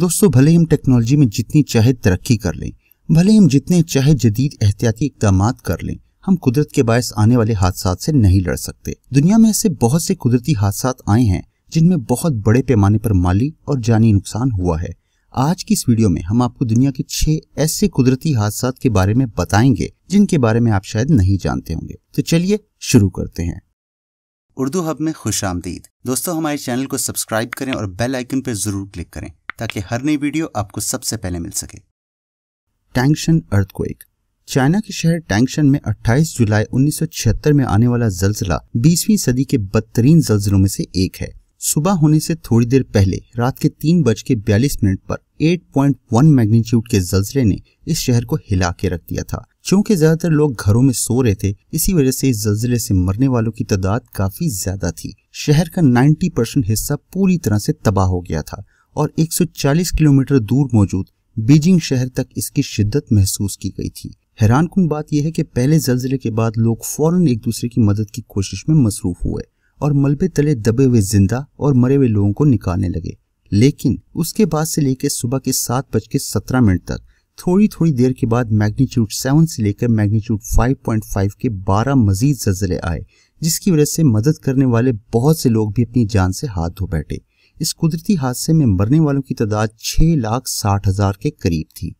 दोस्तों भले हम टेक्नोलॉजी में जितनी चाहे तरक्की कर लें भले हम जितने चाहे जदीद एहतियाती इकदाम कर लें हम कुदरत के बायस आने वाले हादसा से नहीं लड़ सकते दुनिया में ऐसे बहुत से कुदरती हादसा आए हैं जिनमें बहुत बड़े पैमाने पर माली और जानी नुकसान हुआ है आज की इस वीडियो में हम आपको दुनिया के छह ऐसे कुदरती हादसा के बारे में बताएंगे जिनके बारे में आप शायद नहीं जानते होंगे तो चलिए शुरू करते हैं उर्दू हब में खुश दोस्तों हमारे चैनल को सब्सक्राइब करें और बेल आइकन पर जरूर क्लिक करें ताकि हर नई वीडियो आपको सबसे पहले मिल सके टैंगशन एक चाइना के शहर टैंगशन में 28 जुलाई 1976 में आने वाला जलजिला 20वीं सदी के बदतरीन जलजिलों में से एक है सुबह होने से थोड़ी देर पहले रात के तीन बज के बयालीस मिनट पर 8.1 मैग्नीट्यूड के जलजिले ने इस शहर को हिला के रख दिया था क्योंकि ज्यादातर लोग घरों में सो रहे थे इसी वजह से इस जलजिले से मरने वालों की तादाद काफी ज्यादा थी शहर का 90 परसेंट हिस्सा पूरी तरह से तबाह हो गया था और 140 किलोमीटर दूर मौजूद बीजिंग शहर तक इसकी शिद्दत महसूस की गई थी हैरान कन बात यह है कि पहले जलजिले के बाद लोग फौरन एक दूसरे की मदद की कोशिश में मसरूफ हुए और मलबे तले दबे हुए जिंदा और मरे हुए लोगों को निकालने लगे लेकिन उसके बाद से लेकर सुबह के सात बज के सत्रह मिनट तक थोड़ी थोड़ी देर के बाद मैग्नीट्यूड सेवन से लेकर मैग्नीट्यूड फाइव पॉइंट फाइव के बारह मजीद जलजिले आए जिसकी वजह से मदद करने वाले बहुत से लोग भी अपनी जान से हाथ धो बैठे इस कुदरती हादसे में मरने वालों की तादाद छह लाख साठ हजार के करीब थी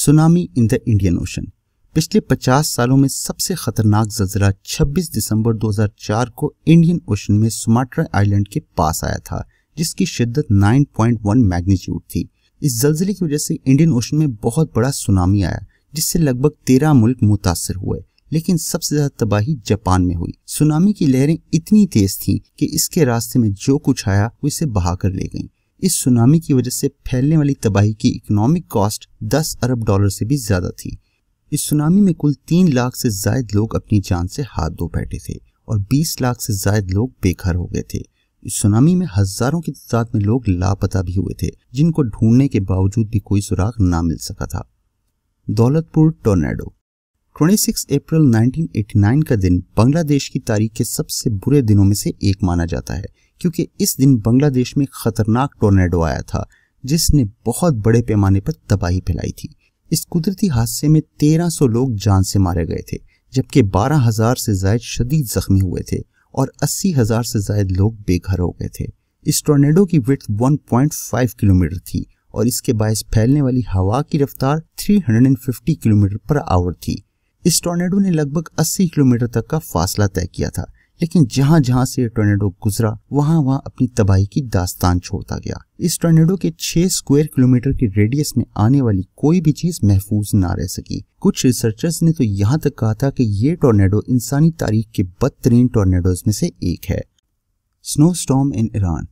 tsunami in the Indian Ocean पिछले 50 सालों में सबसे खतरनाक जजरा 26 दिसंबर 2004 को इंडियन ओशन में सुमाट्रा आइलैंड के पास आया था जिसकी शिद्दत 9.1 मैग्नीट्यूड थी इस जलजिले की वजह से इंडियन ओशन में बहुत बड़ा सुनामी आया जिससे लगभग तेरह मुल्क मुतासर हुए लेकिन सबसे ज्यादा तबाही जापान में हुई सुनामी की लहरें इतनी तेज थीं कि इसके रास्ते में जो कुछ आया वो इसे बहा कर ले गई इस सुनामी की वजह से फैलने वाली तबाही की इकोनॉमिक कॉस्ट 10 अरब डॉलर से भी ज्यादा थी इस सुनामी में कुल तीन लाख से जायद लोग अपनी जान से हाथ धो बैठे थे और बीस लाख से जायद लोग बेघर हो गए थे इस सुनामी में हजारों की तादाद में लोग लापता भी हुए थे जिनको ढूंढने के बावजूद भी कोई सुराग ना मिल सका था दौलतपुर टोर्नेडो 26 अप्रैल 1989 का दिन बांग्लादेश की तारीख के सबसे बुरे दिनों में से एक माना जाता है क्योंकि इस दिन बांग्लादेश में खतरनाक टोर्नेडो आया था जिसने बहुत बड़े पैमाने पर तबाही फैलाई थी इस कुदरती हादसे में 1300 लोग जान से मारे गए थे जबकि 12000 से जायद शदीद जख्मी हुए थे और 80000 से जायद लोग बेघर हो गए थे इस टोर्नेडो की विथ 1.5 किलोमीटर थी और इसके बायस फैलने वाली हवा की रफ्तार 350 किलोमीटर पर आवर थी इस टॉर्नेडो ने लगभग 80 किलोमीटर तक का फासला तय किया था लेकिन जहां जहां से टोर्नेडो गुजरा वहां वहां अपनी तबाही की दास्तान छोड़ता गया इस टोर्नेडो के 6 स्क्वायर किलोमीटर की रेडियस में आने वाली कोई भी चीज महफूज ना रह सकी कुछ रिसर्चर्स ने तो यहाँ तक कहा था कि ये टॉर्नेडो इंसानी तारीख के बदतरीन टोर्नेडो में से एक है snow storm in Iran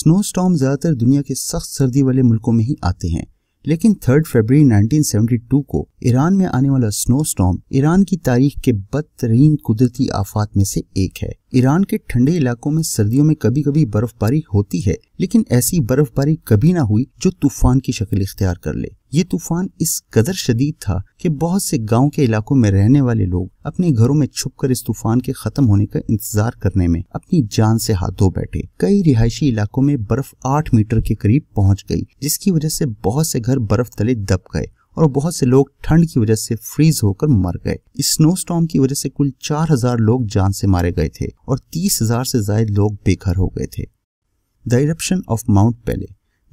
snow storm ज्यादातर दुनिया के सख्त सर्दी वाले मुल्कों में ही आते हैं लेकिन 3 फरवरी 1972 को ईरान में आने वाला स्नो स्टॉम ईरान की तारीख के बदतरीन कुदरती आफात में से एक है ईरान के ठंडे इलाकों में सर्दियों में कभी कभी बर्फबारी होती है लेकिन ऐसी बर्फबारी कभी ना हुई जो तूफान की शक्ल इख्तियार कर ले ये तूफान इस कदर शदीद था कि बहुत से गांव के इलाकों में रहने वाले लोग अपने घरों में छुपकर इस तूफान के खत्म होने का इंतजार करने में अपनी जान से हाथ धो बैठे कई रिहायशी इलाकों में बर्फ आठ मीटर के करीब पहुंच गई जिसकी वजह से बहुत से घर बर्फ तले दब गए और बहुत से लोग ठंड की वजह से फ्रीज होकर मर गए स्नो स्टॉम की वजह से कुल 4000 लोग जान से मारे गए थे और 30,000 से ज्यादा लोग बेघर हो गए थे the eruption of Mount Pelee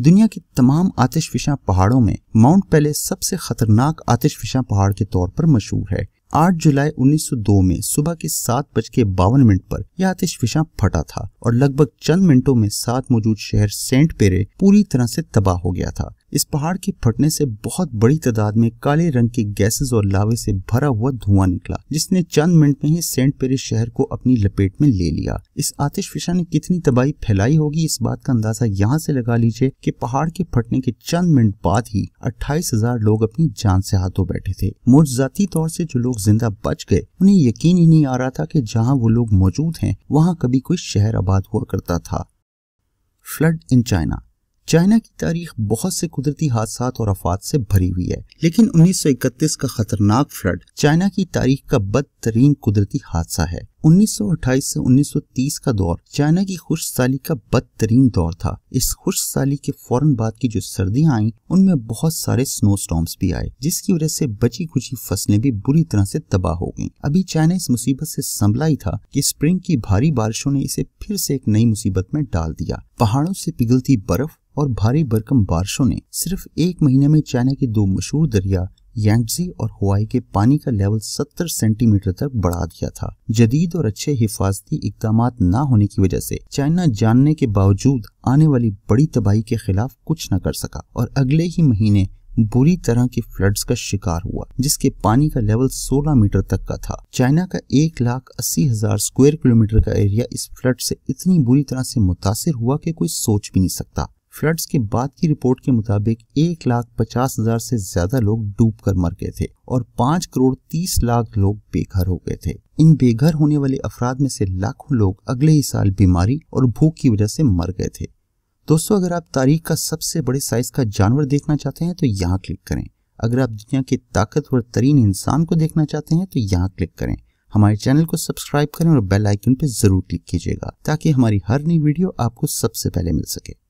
दुनिया के तमाम आतिशफिशा पहाड़ों में माउंट पेले सबसे खतरनाक आतिशफिशा पहाड़ के तौर पर मशहूर है 8 जुलाई 1902 में सुबह के सात बज के बावन मिनट पर यह आतिशफिशा फटा था और लगभग चंद मिनटों में सात मौजूद शहर सेंट पेरे पूरी तरह से तबाह हो गया था इस पहाड़ के फटने से बहुत बड़ी तादाद में काले रंग के गैसेस और लावे से भरा हुआ धुआं निकला जिसने चंद मिनट में ही सेंट पेरिस शहर को अपनी लपेट में ले लिया इस आतिशफिशा ने कितनी तबाही फैलाई होगी इस बात का अंदाजा यहाँ से लगा लीजिए कि पहाड़ के फटने के चंद मिनट बाद ही अट्ठाईस हजार लोग अपनी जान से हाथों बैठे थे मुजाती तौर से जो लोग जिंदा बच गए उन्हें यकीन ही नहीं आ रहा था की जहाँ वो लोग मौजूद है वहाँ कभी कोई शहर आबाद हुआ करता था फ्लड इन चाइना चाइना की तारीख बहुत से कुदरती हादसा और अफवाद से भरी हुई है लेकिन 1931 का खतरनाक फ्लड चाइना की तारीख का बदतरीन कुदरती हादसा है 1928 से 1930 का दौर चाइना की खुश साली का बदतरीन दौर था इस खुश साली के फौरन बाद की जो सर्दियां आईं उनमें बहुत सारे स्नो स्टॉम्स भी आए जिसकी वजह से बची खुची फसलें भी बुरी तरह से तबाह हो गईं। अभी चाइना इस मुसीबत से संभला ही था कि स्प्रिंग की भारी बारिशों ने इसे फिर से एक नई मुसीबत में डाल दिया पहाड़ों से पिघलती बर्फ और भारी भरकम बारिशों ने सिर्फ एक महीने में चाइना के दो मशहूर दरिया यांगजी और हुआई के पानी का लेवल 70 सेंटीमीटर तक बढ़ा दिया था जदीद और अच्छे हिफाजती इकदाम न होने की वजह से चाइना जानने के बावजूद आने वाली बड़ी तबाही के खिलाफ कुछ न कर सका और अगले ही महीने बुरी तरह के फ्लड्स का शिकार हुआ जिसके पानी का लेवल 16 मीटर तक का था चाइना का एक लाख अस्सी हजार स्क्वायर किलोमीटर का एरिया इस फ्लड से इतनी बुरी तरह से मुतासर हुआ कि कोई सोच भी नहीं सकता फ्लड्स के बाद की रिपोर्ट के मुताबिक एक लाख पचास हजार से ज्यादा लोग डूब कर मर गए थे और पाँच करोड़ तीस लाख लोग बेघर हो गए थे इन बेघर होने वाले अफराद में से लाखों लोग अगले ही साल बीमारी और भूख की वजह से मर गए थे दोस्तों अगर आप तारीख का सबसे बड़े साइज का जानवर देखना चाहते हैं तो यहाँ क्लिक करें अगर आप दुनिया के ताकतवर तरीन इंसान को देखना चाहते हैं तो यहाँ क्लिक करें हमारे चैनल को सब्सक्राइब करें और बेल आइकन पर जरूर क्लिक कीजिएगा ताकि हमारी हर नई वीडियो आपको सबसे पहले मिल सके